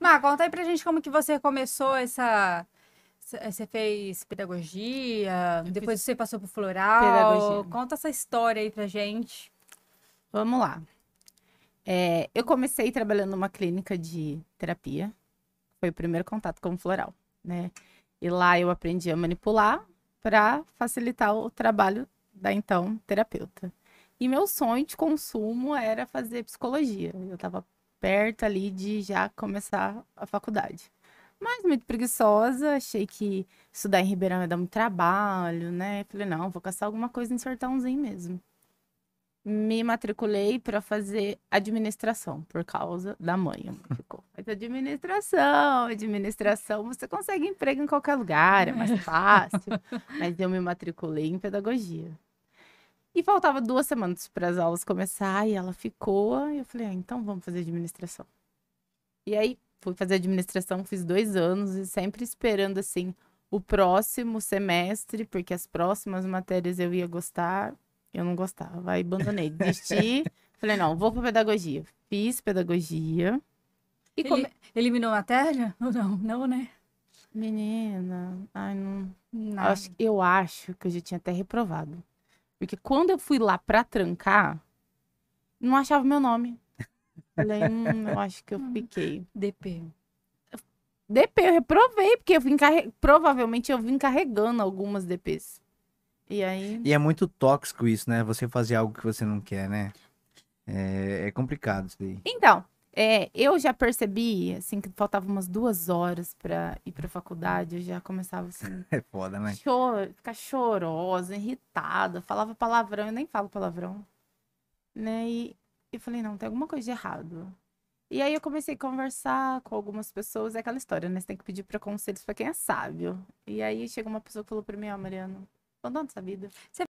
Mar, conta aí pra gente como que você começou essa... Você fez pedagogia, Eu depois fiz... você passou pro floral. Pedagogia. Conta essa história aí pra gente. Vamos lá. É, eu comecei trabalhando numa clínica de terapia. Foi o primeiro contato com o floral, né? E lá eu aprendi a manipular para facilitar o trabalho da então terapeuta. E meu sonho de consumo era fazer psicologia. Eu tava perto ali de já começar a faculdade. Mas muito preguiçosa, achei que estudar em Ribeirão ia dar muito trabalho, né? Falei, não, vou caçar alguma coisa em Sertãozinho mesmo. Me matriculei para fazer administração, por causa da mãe. Ficou. Mas administração, administração, você consegue emprego em qualquer lugar, é mais fácil. Mas eu me matriculei em pedagogia. E faltava duas semanas para as aulas começar e ela ficou. E eu falei, ah, então vamos fazer administração. E aí fui fazer administração, fiz dois anos e sempre esperando assim o próximo semestre, porque as próximas matérias eu ia gostar. Eu não gostava, aí abandonei, desisti. falei, não, vou para pedagogia. Fiz pedagogia. E come... Ele... Eliminou a matéria? Ou não? Não, né? Menina, ai, não. Eu acho, eu acho que eu já tinha até reprovado. Porque quando eu fui lá pra trancar, não achava meu nome. Falei, hum, eu acho que eu hum. fiquei. DP. DP, eu reprovei, porque eu vim carre... provavelmente eu vim carregando algumas DPs. E aí. E é muito tóxico isso, né? Você fazer algo que você não quer, né? É, é complicado isso daí. Então, é, eu já percebi, assim, que faltava umas duas horas para ir pra faculdade, eu já começava assim. É foda, né? Chor... Ficar chorosa, irritada, falava palavrão, eu nem falo palavrão. Né? E eu falei, não, tem alguma coisa de errado. E aí eu comecei a conversar com algumas pessoas, é aquela história, né? Você tem que pedir pra conselhos pra quem é sábio. E aí chegou uma pessoa que falou pra mim, ó, oh, Mariano, abandona essa vida. Você